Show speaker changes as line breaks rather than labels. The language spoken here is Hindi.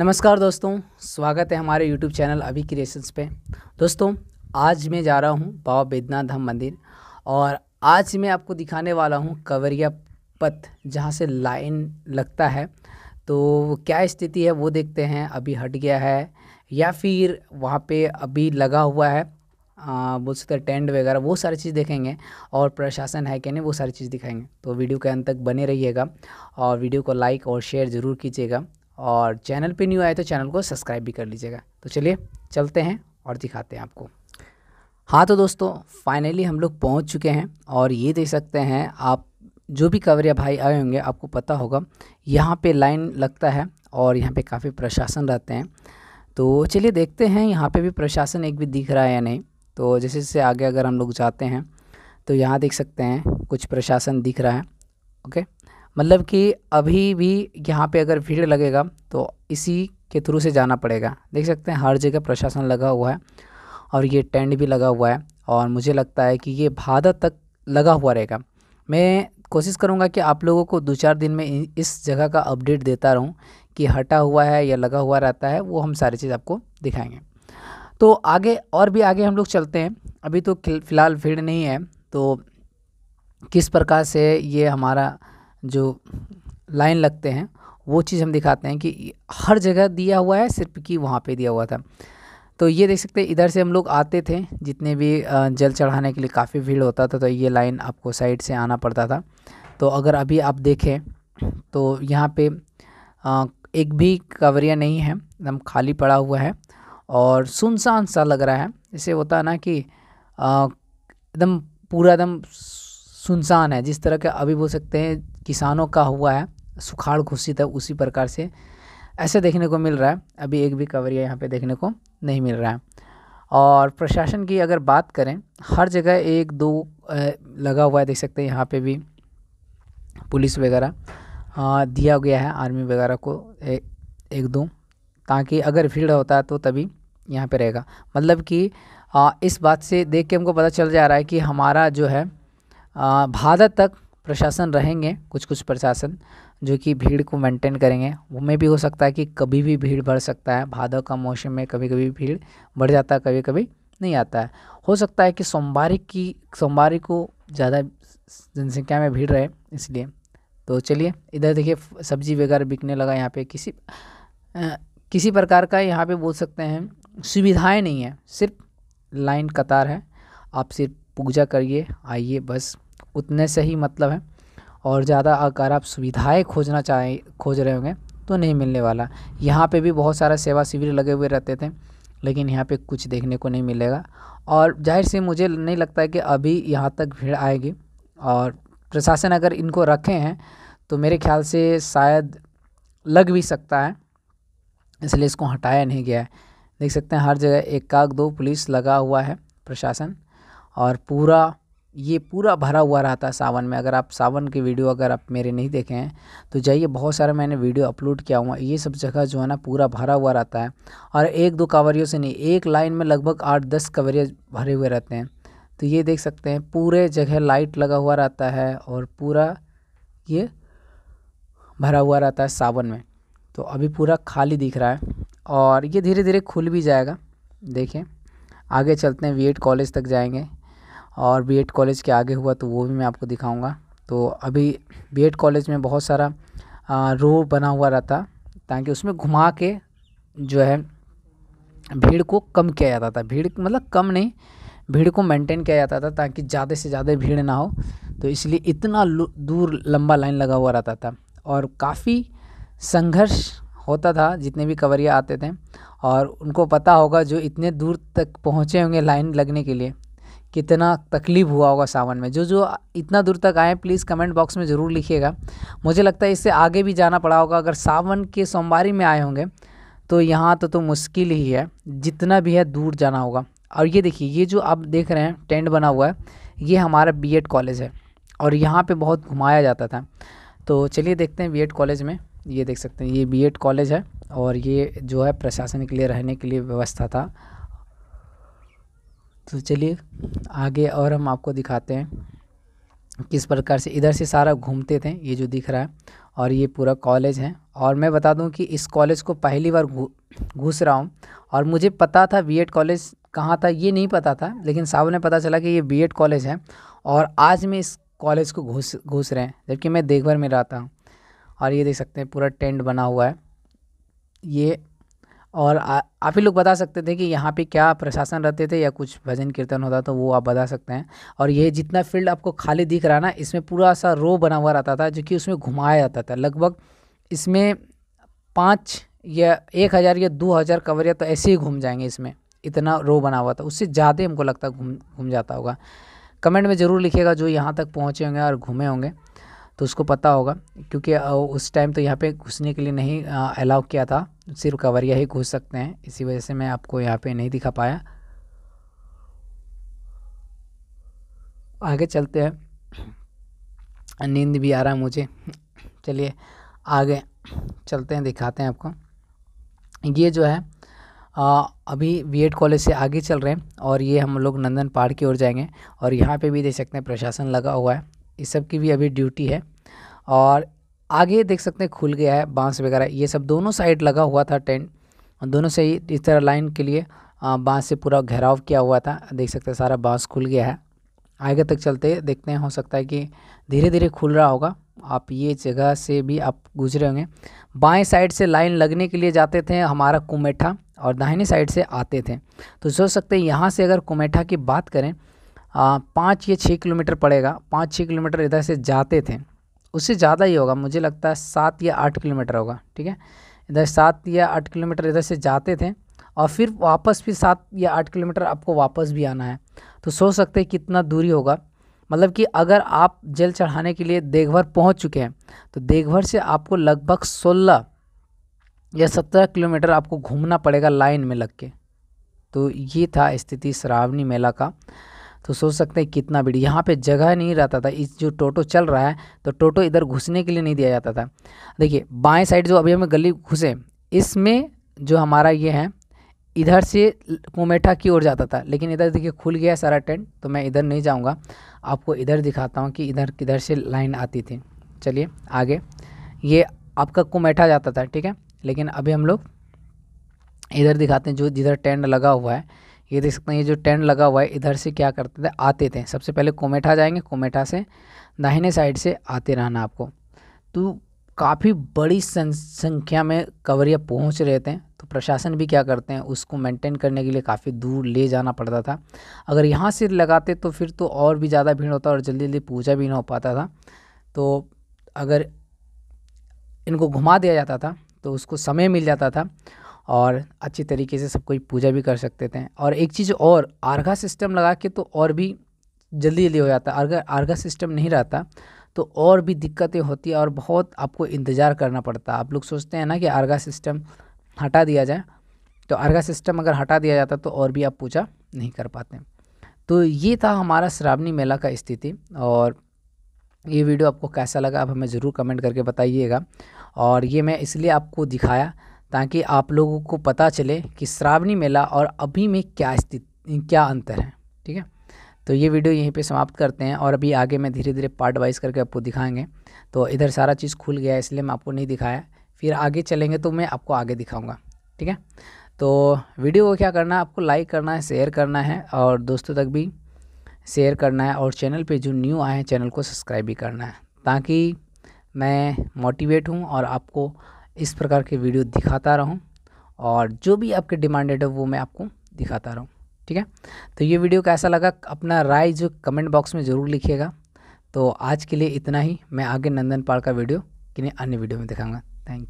नमस्कार दोस्तों स्वागत है हमारे YouTube चैनल अभी क्रिएशंस पे दोस्तों आज मैं जा रहा हूँ बाबा बैद्यनाथ धाम मंदिर और आज मैं आपको दिखाने वाला हूँ कवरिया पथ जहाँ से लाइन लगता है तो क्या स्थिति है वो देखते हैं अभी हट गया है या फिर वहाँ पे अभी लगा हुआ है आ, बोल सकते हैं टेंट वगैरह वो सारी चीज़ देखेंगे और प्रशासन है कि नहीं वो सारी चीज़ दिखाएंगे तो वीडियो के अंत तक बने रहिएगा और वीडियो को लाइक और शेयर ज़रूर कीजिएगा और चैनल पे न्यू आए तो चैनल को सब्सक्राइब भी कर लीजिएगा तो चलिए चलते हैं और दिखाते हैं आपको हाँ तो दोस्तों फाइनली हम लोग पहुँच चुके हैं और ये देख सकते हैं आप जो भी कवरिया भाई आए होंगे आपको पता होगा यहाँ पे लाइन लगता है और यहाँ पे काफ़ी प्रशासन रहते हैं तो चलिए देखते हैं यहाँ पे भी प्रशासन एक भी दिख रहा है या नहीं तो जैसे जैसे आगे अगर हम लोग जाते हैं तो यहाँ देख सकते हैं कुछ प्रशासन दिख रहा है ओके मतलब कि अभी भी यहाँ पे अगर भीड़ लगेगा तो इसी के थ्रू से जाना पड़ेगा देख सकते हैं हर जगह प्रशासन लगा हुआ है और ये टेंट भी लगा हुआ है और मुझे लगता है कि ये भादा तक लगा हुआ रहेगा मैं कोशिश करूँगा कि आप लोगों को दो चार दिन में इस जगह का अपडेट देता रहूँ कि हटा हुआ है या लगा हुआ रहता है वो हम सारी चीज़ आपको दिखाएँगे तो आगे और भी आगे हम लोग चलते हैं अभी तो फ़िलहाल भीड़ नहीं है तो किस प्रकार से ये हमारा जो लाइन लगते हैं वो चीज़ हम दिखाते हैं कि हर जगह दिया हुआ है सिर्फ कि वहाँ पे दिया हुआ था तो ये देख सकते हैं इधर से हम लोग आते थे जितने भी जल चढ़ाने के लिए काफ़ी भीड़ होता था तो ये लाइन आपको साइड से आना पड़ता था तो अगर अभी आप देखें तो यहाँ पे एक भी कवरिया नहीं है एकदम खाली पड़ा हुआ है और सुनसान सा लग रहा है इसे होता है ना कि एकदम पूरा एकदम सुनसान है जिस तरह के अभी बोल सकते हैं किसानों का हुआ है सुखाड़ घोषित है उसी प्रकार से ऐसे देखने को मिल रहा है अभी एक भी कवरिया यहाँ पे देखने को नहीं मिल रहा है और प्रशासन की अगर बात करें हर जगह एक दो लगा हुआ है देख सकते हैं यहाँ पे भी पुलिस वगैरह दिया गया है आर्मी वगैरह को ए, एक दो ताकि अगर भीड़ होता है तो तभी यहाँ पे रहेगा मतलब कि इस बात से देख के हमको पता चल जा रहा है कि हमारा जो है भारत तक प्रशासन रहेंगे कुछ कुछ प्रशासन जो कि भीड़ को मेंटेन करेंगे उनमें भी हो सकता है कि कभी भी भीड़ बढ़ सकता है भादव का मौसम में कभी कभी भीड़ बढ़ जाता है कभी कभी नहीं आता है हो सकता है कि सोमवार की सोमवार को ज़्यादा जनसंख्या में भीड़ रहे इसलिए तो चलिए इधर देखिए सब्जी वगैरह बिकने लगा यहाँ पे किसी आ, किसी प्रकार का यहाँ पे बोल सकते हैं सुविधाएं नहीं है सिर्फ लाइन कतार है आप सिर्फ पूजा करिए आइए बस उतने से ही मतलब है और ज़्यादा अगर आप सुविधाएं खोजना चाहें खोज रहे होंगे तो नहीं मिलने वाला यहाँ पे भी बहुत सारा सेवा शिविर लगे हुए रहते थे लेकिन यहाँ पे कुछ देखने को नहीं मिलेगा और जाहिर से मुझे नहीं लगता है कि अभी यहाँ तक भीड़ आएगी और प्रशासन अगर इनको रखे हैं तो मेरे ख्याल से शायद लग भी सकता है इसलिए इसको हटाया नहीं गया है देख सकते हैं हर जगह एक काक दो पुलिस लगा हुआ है प्रशासन और पूरा ये पूरा भरा हुआ रहता है सावन में अगर आप सावन के वीडियो अगर आप मेरे नहीं देखे हैं तो जाइए बहुत सारा मैंने वीडियो अपलोड किया हुआ ये सब जगह जो है ना पूरा भरा हुआ रहता है और एक दो कांवरियों से नहीं एक लाइन में लगभग आठ दस कांवरिया भरे हुए रहते हैं तो ये देख सकते हैं पूरे जगह लाइट लगा हुआ रहता है और पूरा ये भरा हुआ रहता है सावन में तो अभी पूरा खाली दिख रहा है और ये धीरे धीरे खुल भी जाएगा देखें आगे चलते हैं वी कॉलेज तक जाएंगे और बी कॉलेज के आगे हुआ तो वो भी मैं आपको दिखाऊँगा तो अभी बी कॉलेज में बहुत सारा रो बना हुआ रहता ताकि उसमें घुमा के जो है भीड़ को कम किया जाता था भीड़ मतलब कम नहीं भीड़ को मेंटेन किया जाता था ताकि ज़्यादा से ज़्यादा भीड़ ना हो तो इसलिए इतना दूर लंबा लाइन लगा हुआ रहता था और काफ़ी संघर्ष होता था जितने भी कवरिया आते थे और उनको पता होगा जो इतने दूर तक पहुँचे होंगे लाइन लगने के लिए कितना तकलीफ़ हुआ होगा सावन में जो जो इतना दूर तक आए प्लीज़ कमेंट बॉक्स में ज़रूर लिखिएगा मुझे लगता है इससे आगे भी जाना पड़ा होगा अगर सावन के सोमवारी में आए होंगे तो यहाँ तो तो मुश्किल ही है जितना भी है दूर जाना होगा और ये देखिए ये जो आप देख रहे हैं टेंट बना हुआ है ये हमारा बी कॉलेज है और यहाँ पर बहुत घुमाया जाता था तो चलिए देखते हैं बी कॉलेज में ये देख सकते हैं ये बी कॉलेज है और ये जो है प्रशासन के लिए रहने के लिए व्यवस्था था तो चलिए आगे और हम आपको दिखाते हैं किस प्रकार से इधर से सारा घूमते थे ये जो दिख रहा है और ये पूरा कॉलेज है और मैं बता दूं कि इस कॉलेज को पहली बार घुस रहा हूँ और मुझे पता था बीएड कॉलेज कहाँ था ये नहीं पता था लेकिन साहब ने पता चला कि ये बीएड कॉलेज है और आज मैं इस कॉलेज को घुस घुस रहे हैं जबकि मैं देखभर में रहता हूँ और ये देख सकते हैं पूरा टेंट बना हुआ है ये और आ, आप ही लोग बता सकते थे कि यहाँ पे क्या प्रशासन रहते थे या कुछ भजन कीर्तन होता तो वो आप बता सकते हैं और ये जितना फील्ड आपको खाली दिख रहा ना इसमें पूरा सा रो बना हुआ रहता था जो कि उसमें घुमाया जाता था लगभग इसमें पाँच या एक हज़ार या दो हज़ार कवरिया तो ऐसे ही घूम जाएंगे इसमें इतना रो बना हुआ था उससे ज़्यादा हमको लगता घूम घूम जाता होगा कमेंट में ज़रूर लिखिएगा जो यहाँ तक पहुँचे होंगे और घूमे होंगे तो उसको पता होगा क्योंकि उस टाइम तो यहाँ पे घुसने के लिए नहीं अलाउ किया था सिर्फ कवरिया ही घुस सकते हैं इसी वजह से मैं आपको यहाँ पे नहीं दिखा पाया आगे चलते हैं नींद भी आ रहा है मुझे चलिए आगे चलते हैं दिखाते हैं आपको ये जो है आ, अभी बीएड कॉलेज से आगे चल रहे हैं और ये हम लोग नंदन पहाड़ की ओर जाएंगे और यहाँ पे भी देख सकते हैं प्रशासन लगा हुआ है इस सब की भी अभी ड्यूटी है और आगे देख सकते हैं खुल गया है बांस वगैरह ये सब दोनों साइड लगा हुआ था टेंट दोनों से ही इस तरह लाइन के लिए बांस से पूरा घेराव किया हुआ था देख सकते हैं सारा बांस खुल गया है आगे तक चलते देखते हैं हो सकता है कि धीरे धीरे खुल रहा होगा आप ये जगह से भी आप गुजरे होंगे बाएं साइड से लाइन लगने के लिए जाते थे हमारा कुमेठा और दाहिनी साइड से आते थे तो सोच सकते हैं यहाँ से अगर कुमेठा की बात करें पाँच या छः किलोमीटर पड़ेगा पाँच छः किलोमीटर इधर से जाते थे उससे ज़्यादा ही होगा मुझे लगता है सात या आठ किलोमीटर होगा ठीक है इधर सात या आठ किलोमीटर इधर से जाते थे और फिर वापस भी सात या आठ किलोमीटर आपको वापस भी आना है तो सोच सकते हैं कितना दूरी होगा मतलब कि अगर आप जल चढ़ाने के लिए देवघर पहुंच चुके हैं तो देवघर से आपको लगभग सोलह या सत्रह किलोमीटर आपको घूमना पड़ेगा लाइन में लग के तो ये था स्थिति श्रावणी मेला का तो सोच सकते हैं कितना भीड़ यहाँ पे जगह नहीं रहता था इस जो टोटो चल रहा है तो टोटो इधर घुसने के लिए नहीं दिया जाता था देखिए बाएं साइड जो अभी हम गली घुसे इसमें जो हमारा ये है इधर से कोमेठा की ओर जाता था लेकिन इधर देखिए खुल गया सारा टेंट तो मैं इधर नहीं जाऊँगा आपको इधर दिखाता हूँ कि इधर किधर से लाइन आती थी चलिए आगे ये आपका कोमेठा जाता था ठीक है लेकिन अभी हम लोग इधर दिखाते हैं जो जिधर टेंट लगा हुआ है ये देख सकते हैं ये जो टेंट लगा हुआ है इधर से क्या करते थे आते थे सबसे पहले कोमेठा जाएंगे कोमेठा से दाहिने साइड से आते रहना आपको तो काफ़ी बड़ी संख्या में कवरिया पहुंच रहे थे तो प्रशासन भी क्या करते हैं उसको मेंटेन करने के लिए काफ़ी दूर ले जाना पड़ता था अगर यहाँ से लगाते तो फिर तो और भी ज़्यादा भीड़ होता और जल्दी जल्दी पूजा भी ना हो पाता था तो अगर इनको घुमा दिया जाता था तो उसको समय मिल जाता था और अच्छी तरीके से सब कोई पूजा भी कर सकते थे और एक चीज़ और आर्घा सिस्टम लगा के तो और भी जल्दी जल्दी हो जाता अगर आर्घा सिस्टम नहीं रहता तो और भी दिक्कतें होती और बहुत आपको इंतज़ार करना पड़ता आप लोग सोचते हैं ना कि आर्घा सिस्टम हटा दिया जाए तो आर्घा सिस्टम अगर हटा दिया जाता तो और भी आप पूजा नहीं कर पाते तो ये था हमारा श्रावणी मेला का स्थिति और ये वीडियो आपको कैसा लगा आप हमें ज़रूर कमेंट करके बताइएगा और ये मैं इसलिए आपको दिखाया ताकि आप लोगों को पता चले कि श्रावणी मेला और अभी में क्या स्थिति क्या अंतर है ठीक है तो ये वीडियो यहीं पे समाप्त करते हैं और अभी आगे मैं धीरे धीरे पार्ट वाइज करके आपको दिखाएंगे तो इधर सारा चीज़ खुल गया है इसलिए मैं आपको नहीं दिखाया फिर आगे चलेंगे तो मैं आपको आगे दिखाऊँगा ठीक है तो वीडियो को क्या करना है आपको लाइक करना है शेयर करना है और दोस्तों तक भी शेयर करना है और चैनल पर जो न्यू आए हैं चैनल को सब्सक्राइब भी करना है ताकि मैं मोटिवेट हूँ और आपको इस प्रकार के वीडियो दिखाता रहूँ और जो भी आपके डिमांडेड है वो मैं आपको दिखाता रहूँ ठीक है तो ये वीडियो कैसा लगा अपना राय जो कमेंट बॉक्स में ज़रूर लिखिएगा तो आज के लिए इतना ही मैं आगे नंदन पाल का वीडियो किन्हीं अन्य वीडियो में दिखाऊंगा थैंक यू